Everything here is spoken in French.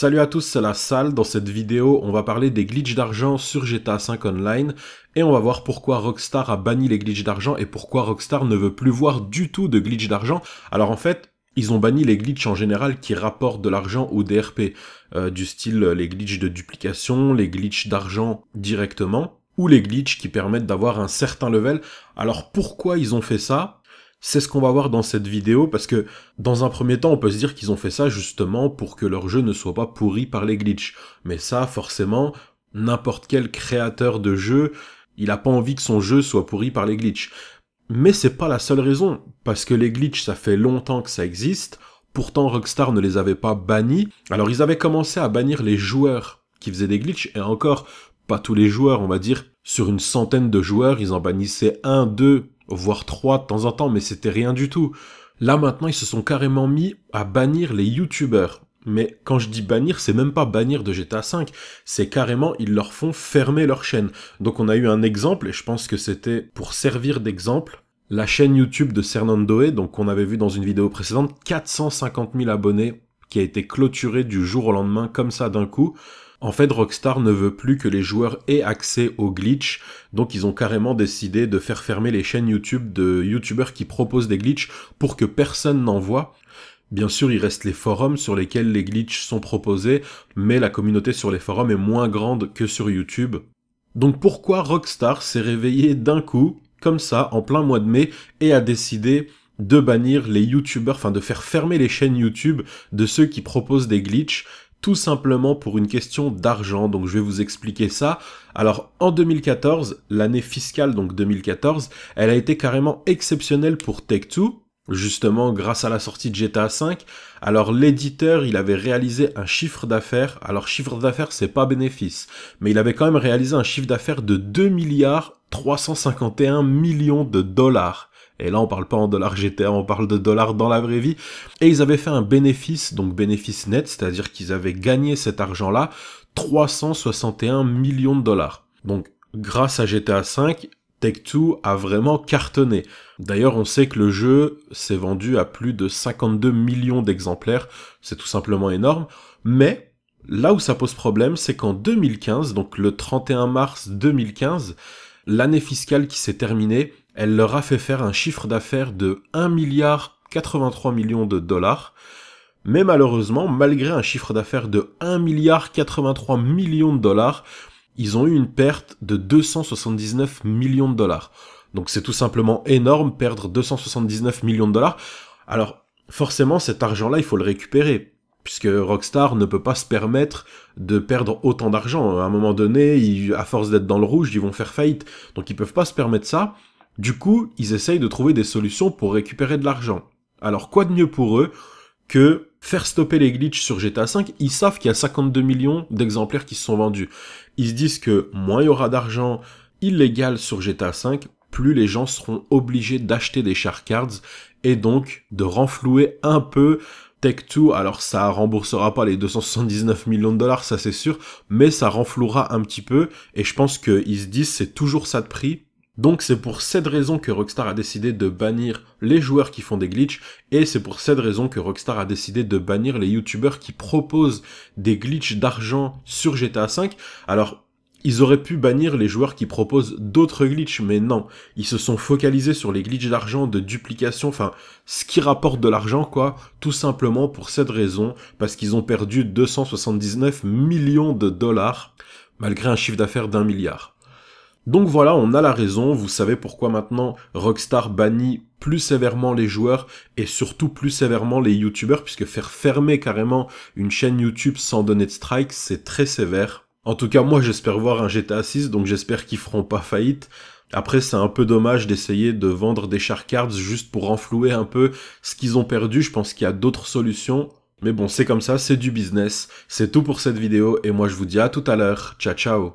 Salut à tous, c'est la salle. Dans cette vidéo, on va parler des glitches d'argent sur GTA V Online et on va voir pourquoi Rockstar a banni les glitches d'argent et pourquoi Rockstar ne veut plus voir du tout de glitches d'argent. Alors en fait, ils ont banni les glitches en général qui rapportent de l'argent au DRP, euh, du style euh, les glitches de duplication, les glitches d'argent directement, ou les glitches qui permettent d'avoir un certain level. Alors pourquoi ils ont fait ça c'est ce qu'on va voir dans cette vidéo parce que dans un premier temps on peut se dire qu'ils ont fait ça justement pour que leur jeu ne soit pas pourri par les glitches. Mais ça forcément n'importe quel créateur de jeu il a pas envie que son jeu soit pourri par les glitches. Mais c'est pas la seule raison, parce que les glitches ça fait longtemps que ça existe, pourtant Rockstar ne les avait pas bannis, alors ils avaient commencé à bannir les joueurs qui faisaient des glitches, et encore, pas tous les joueurs, on va dire, sur une centaine de joueurs, ils en bannissaient un, deux, voire trois de temps en temps, mais c'était rien du tout. Là maintenant, ils se sont carrément mis à bannir les youtubeurs. Mais quand je dis bannir, c'est même pas bannir de GTA V, c'est carrément ils leur font fermer leur chaîne. Donc on a eu un exemple, et je pense que c'était pour servir d'exemple, la chaîne YouTube de Cernandoe, donc on avait vu dans une vidéo précédente, 450 000 abonnés, qui a été clôturée du jour au lendemain comme ça d'un coup. En fait, Rockstar ne veut plus que les joueurs aient accès aux glitches, donc ils ont carrément décidé de faire fermer les chaînes YouTube de YouTubeurs qui proposent des glitches pour que personne n'en voit. Bien sûr, il reste les forums sur lesquels les glitches sont proposés, mais la communauté sur les forums est moins grande que sur YouTube. Donc pourquoi Rockstar s'est réveillé d'un coup, comme ça, en plein mois de mai, et a décidé de bannir les youtubeurs, enfin de faire fermer les chaînes YouTube de ceux qui proposent des glitches tout simplement pour une question d'argent. Donc je vais vous expliquer ça. Alors en 2014, l'année fiscale donc 2014, elle a été carrément exceptionnelle pour Take-Two justement grâce à la sortie de GTA V. Alors l'éditeur, il avait réalisé un chiffre d'affaires. Alors chiffre d'affaires, c'est pas bénéfice, mais il avait quand même réalisé un chiffre d'affaires de 2 milliards 351 millions de dollars. Et là, on parle pas en dollars GTA, on parle de dollars dans la vraie vie. Et ils avaient fait un bénéfice, donc bénéfice net, c'est-à-dire qu'ils avaient gagné cet argent-là, 361 millions de dollars. Donc, grâce à GTA V, Take-Two a vraiment cartonné. D'ailleurs, on sait que le jeu s'est vendu à plus de 52 millions d'exemplaires, c'est tout simplement énorme, mais là où ça pose problème, c'est qu'en 2015, donc le 31 mars 2015, l'année fiscale qui s'est terminée, elle leur a fait faire un chiffre d'affaires de 1 milliard 83 millions de dollars. Mais malheureusement, malgré un chiffre d'affaires de 1 milliard 83 millions de dollars, ils ont eu une perte de 279 millions de dollars. Donc c'est tout simplement énorme, perdre 279 millions de dollars. Alors forcément cet argent-là, il faut le récupérer puisque Rockstar ne peut pas se permettre de perdre autant d'argent. À un moment donné, à force d'être dans le rouge, ils vont faire faillite. Donc ils peuvent pas se permettre ça. Du coup, ils essayent de trouver des solutions pour récupérer de l'argent. Alors quoi de mieux pour eux que faire stopper les glitches sur GTA V, ils savent qu'il y a 52 millions d'exemplaires qui se sont vendus. Ils se disent que moins il y aura d'argent illégal sur GTA V, plus les gens seront obligés d'acheter des char cards et donc de renflouer un peu Tech2, alors ça remboursera pas les 279 millions de dollars, ça c'est sûr, mais ça renflouera un petit peu, et je pense qu'ils se disent c'est toujours ça de prix. Donc c'est pour cette raison que Rockstar a décidé de bannir les joueurs qui font des glitches, et c'est pour cette raison que Rockstar a décidé de bannir les youtubeurs qui proposent des glitches d'argent sur GTA V. Alors ils auraient pu bannir les joueurs qui proposent d'autres glitches, mais non. Ils se sont focalisés sur les glitches d'argent, de duplication, enfin, ce qui rapporte de l'argent, quoi, tout simplement pour cette raison, parce qu'ils ont perdu 279 millions de dollars, malgré un chiffre d'affaires d'un milliard. Donc voilà, on a la raison, vous savez pourquoi maintenant Rockstar bannit plus sévèrement les joueurs et surtout plus sévèrement les youtubeurs, puisque faire fermer carrément une chaîne YouTube sans donner de strike, c'est très sévère. En tout cas, moi, j'espère voir un GTA 6, donc j'espère qu'ils feront pas faillite. Après, c'est un peu dommage d'essayer de vendre des Shark Cards juste pour renflouer un peu ce qu'ils ont perdu. Je pense qu'il y a d'autres solutions. Mais bon, c'est comme ça, c'est du business. C'est tout pour cette vidéo et moi je vous dis à tout à l'heure. Ciao ciao